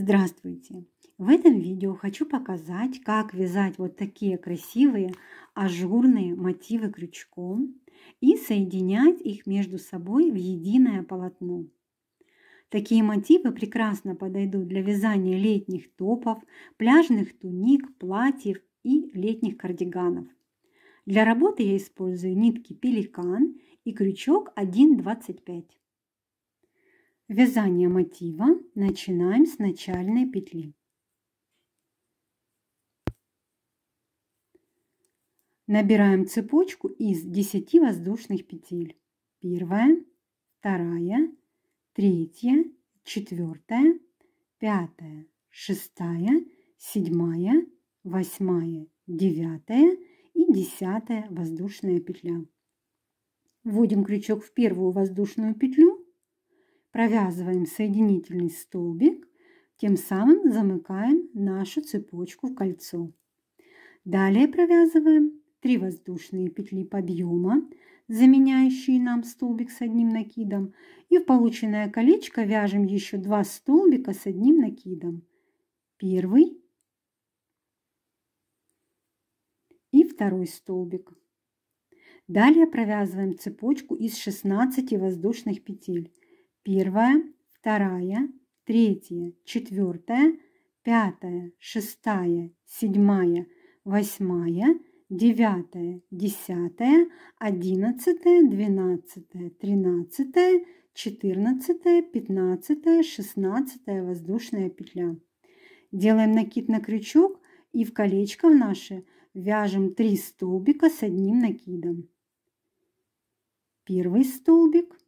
Здравствуйте! В этом видео хочу показать, как вязать вот такие красивые ажурные мотивы крючком и соединять их между собой в единое полотно. Такие мотивы прекрасно подойдут для вязания летних топов, пляжных туник, платьев и летних кардиганов. Для работы я использую нитки пеликан и крючок 1,25. Вязание мотива начинаем с начальной петли. Набираем цепочку из 10 воздушных петель. Первая, вторая, третья, четвертая, пятая, шестая, седьмая, восьмая, девятая и десятая воздушная петля. Вводим крючок в первую воздушную петлю провязываем соединительный столбик, тем самым замыкаем нашу цепочку в кольцо. Далее провязываем 3 воздушные петли подъема, заменяющие нам столбик с одним накидом, и в полученное колечко вяжем еще 2 столбика с одним накидом. Первый и второй столбик. Далее провязываем цепочку из 16 воздушных петель первая, вторая, третья, четвертая, пятая, шестая, седьмая, восьмая, девятая, десятая, одиннадцатая, двенадцатая, тринадцатая, четырнадцатая, пятнадцатая, шестнадцатая воздушная петля. Делаем накид на крючок и в колечко в наше вяжем 3 столбика с одним накидом. Первый столбик –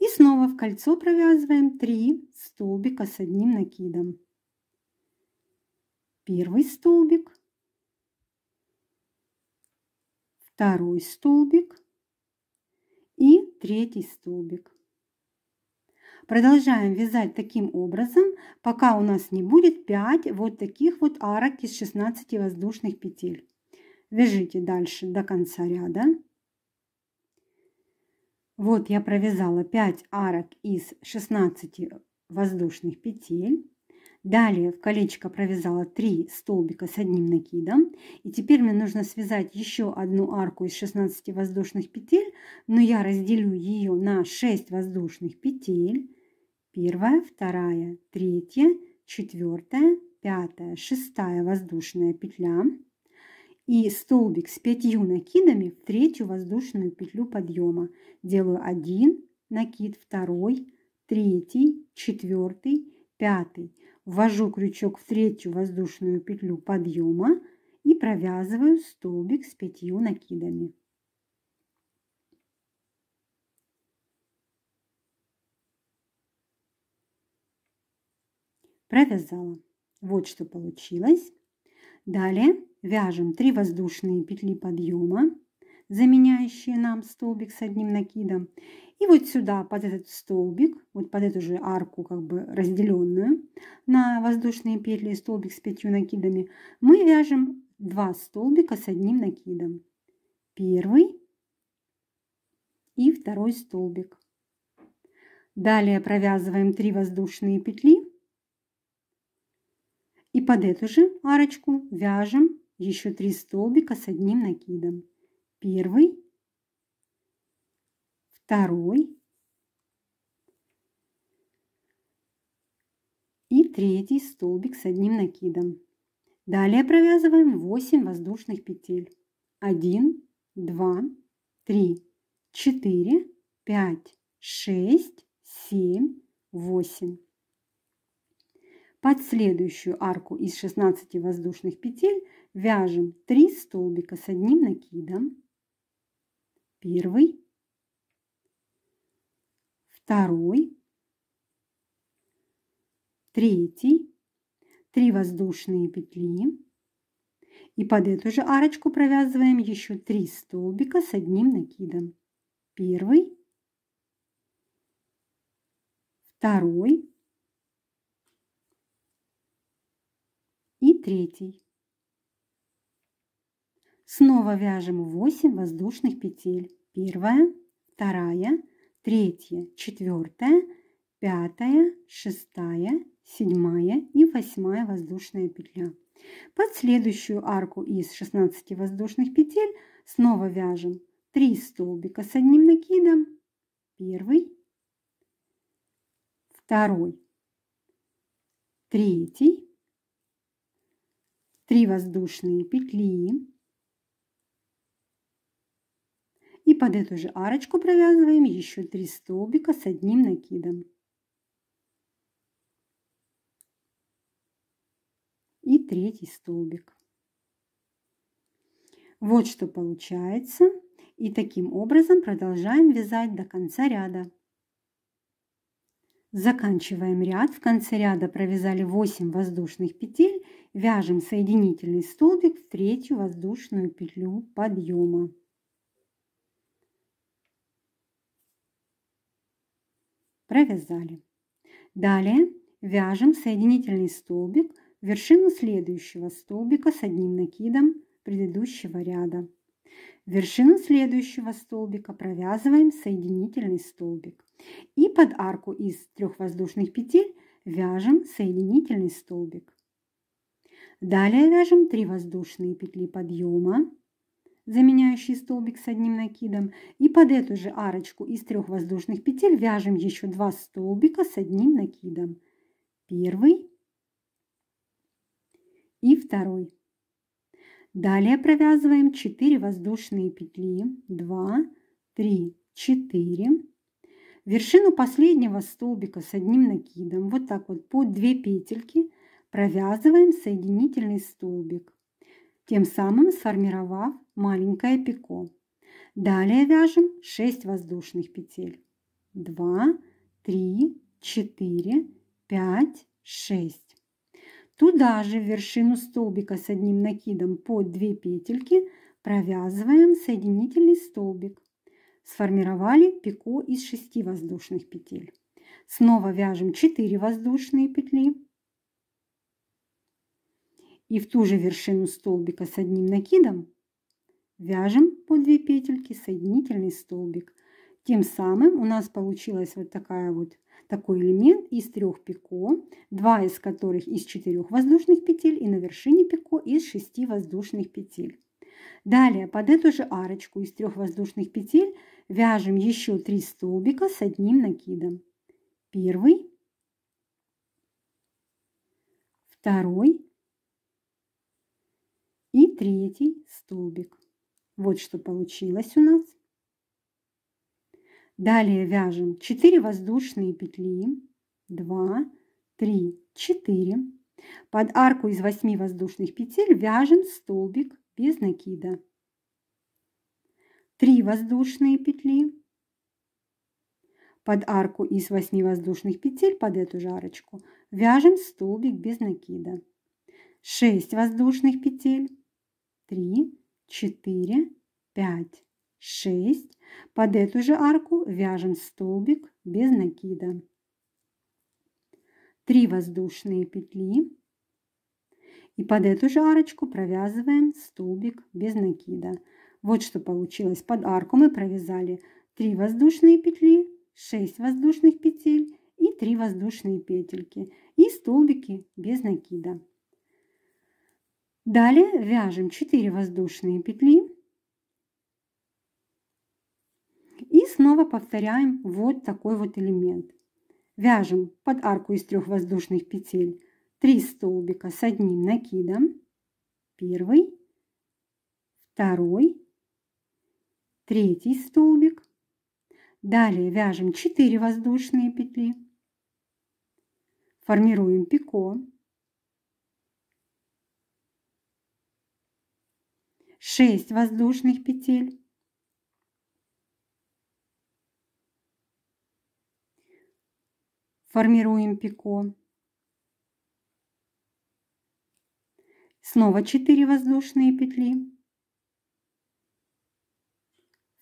И снова в кольцо провязываем 3 столбика с одним накидом. Первый столбик, второй столбик и третий столбик. Продолжаем вязать таким образом, пока у нас не будет 5 вот таких вот арок из 16 воздушных петель. Вяжите дальше до конца ряда. Вот я провязала 5 арок из 16 воздушных петель. Далее в колечко провязала 3 столбика с одним накидом. И теперь мне нужно связать еще одну арку из 16 воздушных петель, но я разделю ее на 6 воздушных петель. Первая, вторая, третья, четвертая, пятая, шестая воздушная петля и столбик с пятью накидами в третью воздушную петлю подъема. Делаю один накид, второй, третий, четвертый, пятый. Ввожу крючок в третью воздушную петлю подъема и провязываю столбик с пятью накидами. Провязала. Вот что получилось. Далее вяжем 3 воздушные петли подъема, заменяющие нам столбик с одним накидом. И вот сюда, под этот столбик, вот под эту же арку, как бы разделенную на воздушные петли столбик с пятью накидами, мы вяжем два столбика с одним накидом. Первый и второй столбик. Далее провязываем 3 воздушные петли и под эту же арочку вяжем еще три столбика с одним накидом. Первый, второй и третий столбик с одним накидом. Далее провязываем 8 воздушных петель. 1, 2, 3, 4, 5, 6, 7, 8. Под следующую арку из 16 воздушных петель Вяжем 3 столбика с одним накидом. Первый, второй, третий, три воздушные петли. И под эту же арочку провязываем еще 3 столбика с одним накидом. Первый, второй и третий. Снова вяжем 8 воздушных петель. Первая, вторая, третья, четвертая, пятая, шестая, седьмая и восьмая воздушная петля. Под следующую арку из 16 воздушных петель снова вяжем 3 столбика с одним накидом. Первый, второй, третий, 3 воздушные петли, И под эту же арочку провязываем еще 3 столбика с одним накидом. И третий столбик. Вот что получается. И таким образом продолжаем вязать до конца ряда. Заканчиваем ряд. В конце ряда провязали 8 воздушных петель. Вяжем соединительный столбик в третью воздушную петлю подъема. Провязали. Далее вяжем соединительный столбик в вершину следующего столбика с одним накидом предыдущего ряда. В вершину следующего столбика провязываем соединительный столбик. И под арку из трех воздушных петель вяжем соединительный столбик. Далее вяжем 3 воздушные петли подъема заменяющий столбик с одним накидом, и под эту же арочку из трех воздушных петель вяжем еще два столбика с одним накидом. Первый и второй. Далее провязываем 4 воздушные петли, 2, 3, 4. Вершину последнего столбика с одним накидом, вот так вот, под 2 петельки провязываем соединительный столбик, тем самым сформировав маленькое пико. Далее вяжем 6 воздушных петель. 2, 3, 4, 5, 6. Туда же в вершину столбика с одним накидом под 2 петельки провязываем соединительный столбик. Сформировали пико из 6 воздушных петель. Снова вяжем 4 воздушные петли. И в ту же вершину столбика с одним накидом Вяжем по 2 петельки соединительный столбик. Тем самым у нас получилась вот такая вот такой элемент из трех пико, два из которых из четырех воздушных петель и на вершине пико из шести воздушных петель. Далее под эту же арочку из трех воздушных петель вяжем еще три столбика с одним накидом. Первый, второй и третий столбик. Вот что получилось у нас. Далее вяжем 4 воздушные петли. 2, 3, 4. Под арку из 8 воздушных петель вяжем столбик без накида. 3 воздушные петли. Под арку из 8 воздушных петель под эту жарочку вяжем столбик без накида. 6 воздушных петель. 3, 4, 5, 6. Под эту же арку вяжем столбик без накида. 3 воздушные петли. И под эту же арочку провязываем столбик без накида. Вот что получилось. Под арку мы провязали 3 воздушные петли, 6 воздушных петель и 3 воздушные петельки. И столбики без накида. Далее вяжем 4 воздушные петли и снова повторяем вот такой вот элемент. Вяжем под арку из трех воздушных петель 3 столбика с одним накидом. Первый, второй, третий столбик. Далее вяжем 4 воздушные петли. Формируем пико. 6 воздушных петель, формируем пико. Снова 4 воздушные петли.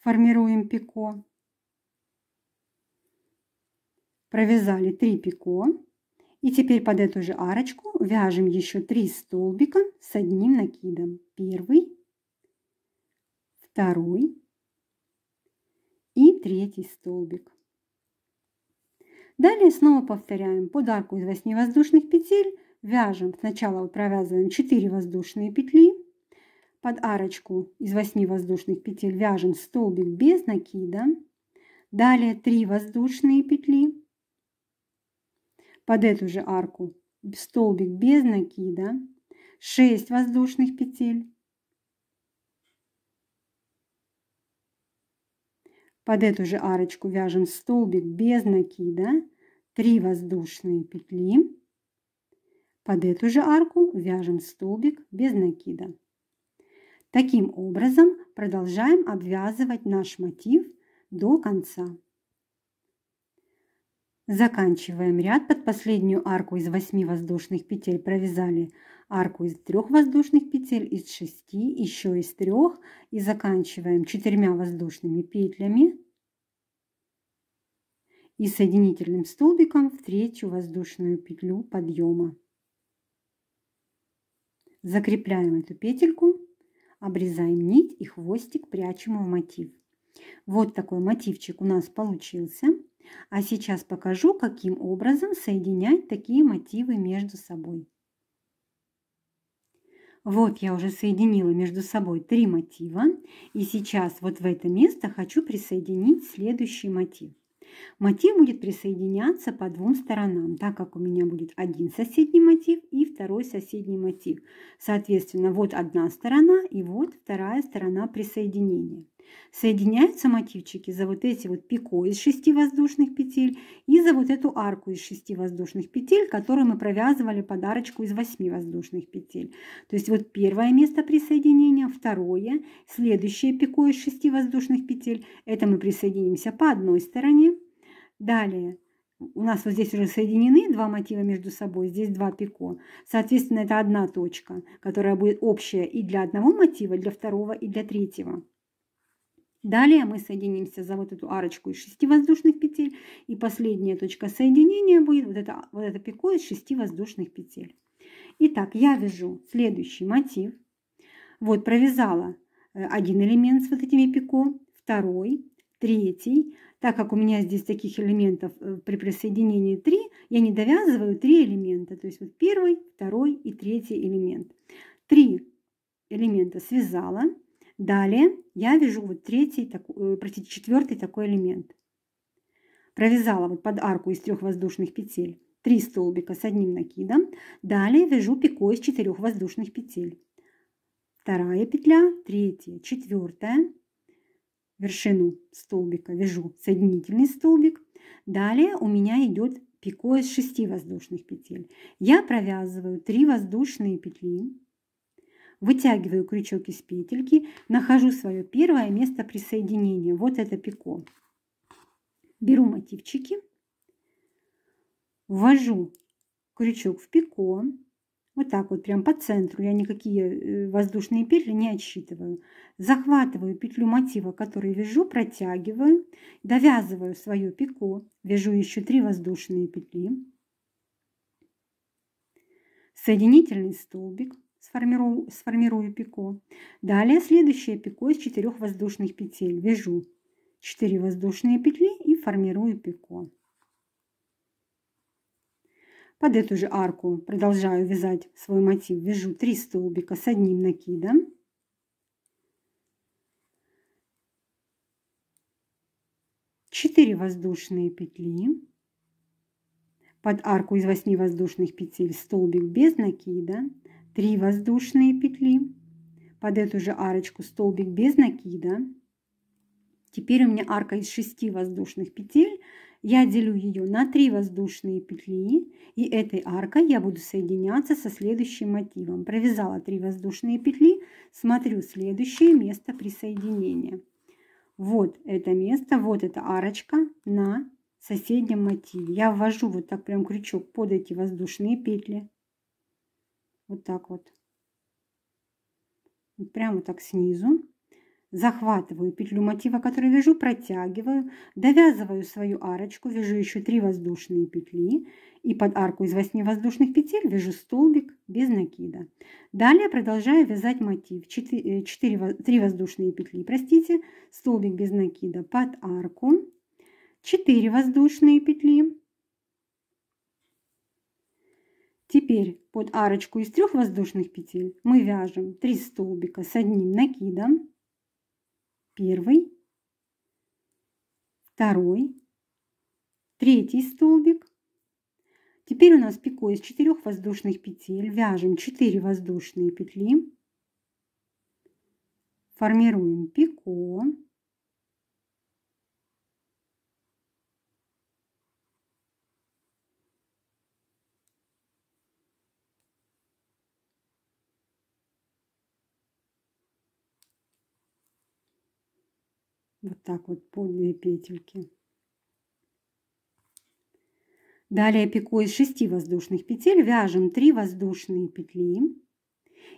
Формируем пико. Провязали 3 пико. И теперь под эту же арочку вяжем еще 3 столбика с одним накидом. Первый, второй и третий столбик. Далее снова повторяем под арку из 8 воздушных петель, вяжем, сначала провязываем 4 воздушные петли, под арочку из 8 воздушных петель вяжем столбик без накида, далее 3 воздушные петли, под эту же арку столбик без накида, 6 воздушных петель, Под эту же арочку вяжем столбик без накида, 3 воздушные петли. Под эту же арку вяжем столбик без накида. Таким образом продолжаем обвязывать наш мотив до конца. Заканчиваем ряд под последнюю арку из 8 воздушных петель провязали арку из трех воздушных петель, из шести, еще из трех и заканчиваем четырьмя воздушными петлями и соединительным столбиком в третью воздушную петлю подъема. Закрепляем эту петельку, обрезаем нить и хвостик прячем в мотив. Вот такой мотивчик у нас получился. А сейчас покажу, каким образом соединять такие мотивы между собой. Вот я уже соединила между собой три мотива, и сейчас вот в это место хочу присоединить следующий мотив. Мотив будет присоединяться по двум сторонам, так как у меня будет один соседний мотив и второй соседний мотив. Соответственно, вот одна сторона и вот вторая сторона присоединения. Соединяются мотивчики за вот эти вот пико из шести воздушных петель и за вот эту арку из шести воздушных петель, которую мы провязывали подарочку из восьми воздушных петель. То есть вот первое место присоединения, второе, следующее пико из шести воздушных петель. Это мы присоединимся по одной стороне. Далее у нас вот здесь уже соединены два мотива между собой, здесь два пико. Соответственно, это одна точка, которая будет общая и для одного мотива, для второго, и для третьего. Далее мы соединимся за вот эту арочку из 6 воздушных петель. И последняя точка соединения будет вот это, вот это пико из 6 воздушных петель. Итак, я вяжу следующий мотив. Вот провязала э, один элемент с вот этими пико, второй, третий. Так как у меня здесь таких элементов э, при присоединении 3, я не довязываю 3 элемента. То есть вот первый, второй и третий элемент. Три элемента связала. Далее я вяжу вот третий, так, э, простите, четвертый такой элемент. Провязала вот под арку из трех воздушных петель 3 столбика с одним накидом. Далее вяжу пико из четырех воздушных петель. Вторая петля, третья, четвертая. Вершину столбика вяжу соединительный столбик. Далее у меня идет пико из 6 воздушных петель. Я провязываю 3 воздушные петли вытягиваю крючок из петельки, нахожу свое первое место присоединения, вот это пико. Беру мотивчики, ввожу крючок в пико, вот так вот прям по центру, я никакие э, воздушные петли не отсчитываю. Захватываю петлю мотива, который вяжу, протягиваю, довязываю свое пико, вяжу еще три воздушные петли, соединительный столбик, сформирую, сформирую пико. Далее следующее пико из четырех воздушных петель. Вяжу 4 воздушные петли и формирую пико. Под эту же арку продолжаю вязать свой мотив. Вяжу 3 столбика с одним накидом. Четыре воздушные петли. Под арку из 8 воздушных петель столбик без накида. 3 воздушные петли, под эту же арочку столбик без накида. Теперь у меня арка из 6 воздушных петель. Я делю ее на 3 воздушные петли, и этой аркой я буду соединяться со следующим мотивом. Провязала 3 воздушные петли, смотрю следующее место присоединения. Вот это место, вот эта арочка на соседнем мотиве. Я ввожу вот так прям крючок под эти воздушные петли, вот так вот. Прямо так снизу. Захватываю петлю мотива, которую вяжу, протягиваю, довязываю свою арочку, вяжу еще 3 воздушные петли и под арку из 8 воздушных петель вяжу столбик без накида. Далее продолжаю вязать мотив 4, 4, 3 воздушные петли, простите, столбик без накида под арку, 4 воздушные петли, Теперь под арочку из трех воздушных петель мы вяжем три столбика с одним накидом. Первый, второй, третий столбик. Теперь у нас пико из четырех воздушных петель. Вяжем 4 воздушные петли. Формируем пико. так вот по 2 петельки. Далее пико из 6 воздушных петель вяжем 3 воздушные петли.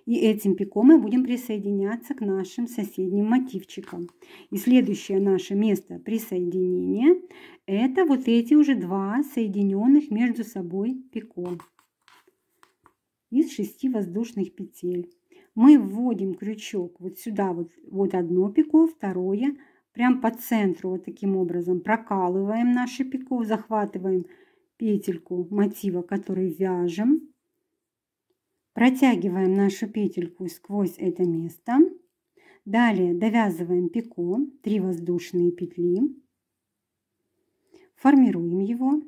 И этим пико мы будем присоединяться к нашим соседним мотивчикам. И следующее наше место присоединения – это вот эти уже два соединенных между собой пико из 6 воздушных петель. Мы вводим крючок вот сюда, вот, вот одно пико, второе – прям по центру вот таким образом прокалываем наше пико, захватываем петельку мотива, который вяжем, протягиваем нашу петельку сквозь это место, далее довязываем пико, 3 воздушные петли, формируем его.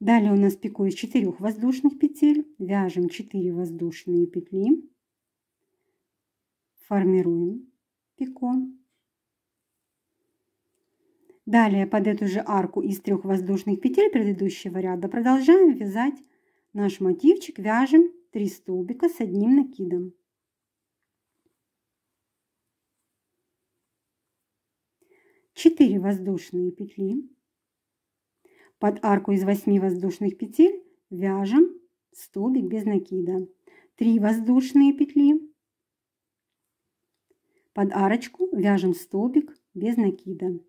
Далее у нас пико из 4 воздушных петель, вяжем 4 воздушные петли, формируем пико. Далее под эту же арку из трех воздушных петель предыдущего ряда продолжаем вязать наш мотивчик, вяжем 3 столбика с одним накидом. Четыре воздушные петли. Под арку из 8 воздушных петель вяжем столбик без накида. Три воздушные петли под арочку вяжем столбик без накида.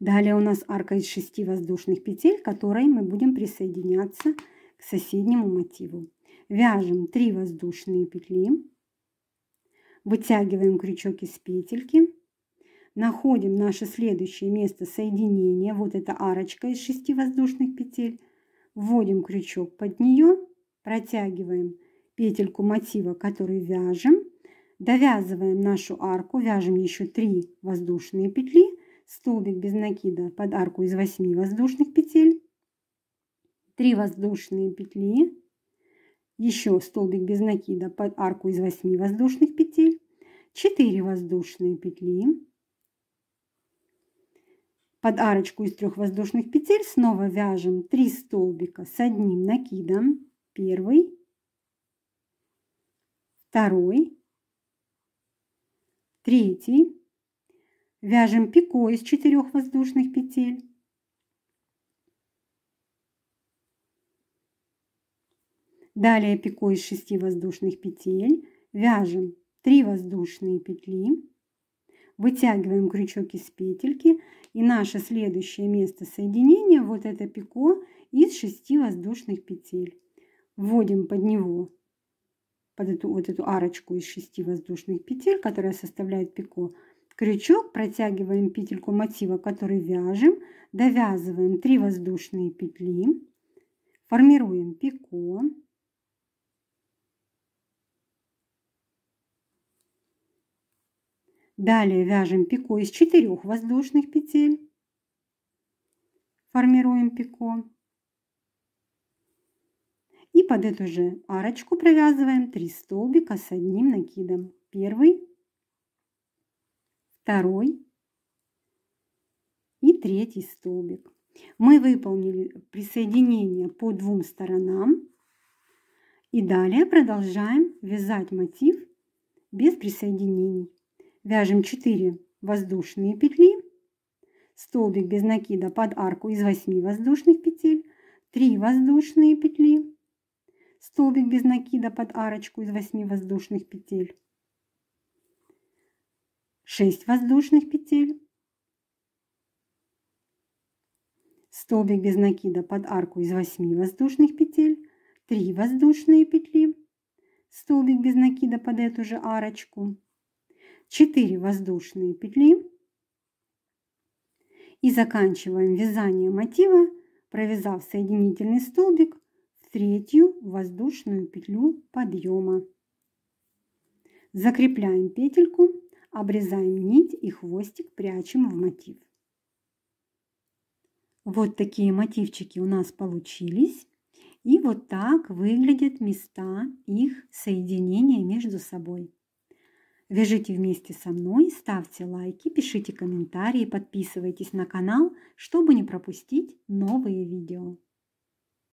Далее у нас арка из 6 воздушных петель, которой мы будем присоединяться к соседнему мотиву. Вяжем 3 воздушные петли, вытягиваем крючок из петельки, находим наше следующее место соединения, вот эта арочка из 6 воздушных петель, вводим крючок под нее, протягиваем петельку мотива, который вяжем, Довязываем нашу арку, вяжем еще 3 воздушные петли, столбик без накида под арку из 8 воздушных петель, 3 воздушные петли, еще столбик без накида под арку из 8 воздушных петель, 4 воздушные петли, под арочку из трех воздушных петель снова вяжем 3 столбика с одним накидом, первый, второй, Третий. Вяжем пико из четырех воздушных петель. Далее пико из 6 воздушных петель. Вяжем 3 воздушные петли. Вытягиваем крючок из петельки. И наше следующее место соединения, вот это пико из 6 воздушных петель. Вводим под него под эту вот эту арочку из шести воздушных петель, которая составляет пико, крючок, протягиваем петельку мотива, который вяжем, довязываем 3 воздушные петли, формируем пико, Далее вяжем пико из четырех воздушных петель. Формируем пико. И под эту же арочку провязываем 3 столбика с одним накидом. Первый, второй и третий столбик. Мы выполнили присоединение по двум сторонам. И далее продолжаем вязать мотив без присоединений. Вяжем 4 воздушные петли, столбик без накида под арку из 8 воздушных петель, 3 воздушные петли, столбик без накида под арочку из восьми воздушных петель, шесть воздушных петель, столбик без накида под арку из восьми воздушных петель, три воздушные петли, столбик без накида под эту же арочку, четыре воздушные петли и заканчиваем вязание мотива, провязав соединительный столбик третью воздушную петлю подъема. Закрепляем петельку, обрезаем нить и хвостик прячем в мотив. Вот такие мотивчики у нас получились. И вот так выглядят места их соединения между собой. Вяжите вместе со мной, ставьте лайки, пишите комментарии, подписывайтесь на канал, чтобы не пропустить новые видео.